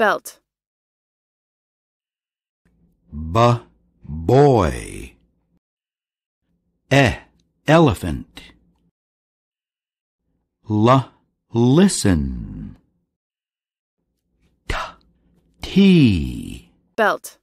Belt. B boy. E elephant. L listen. T tea. Belt.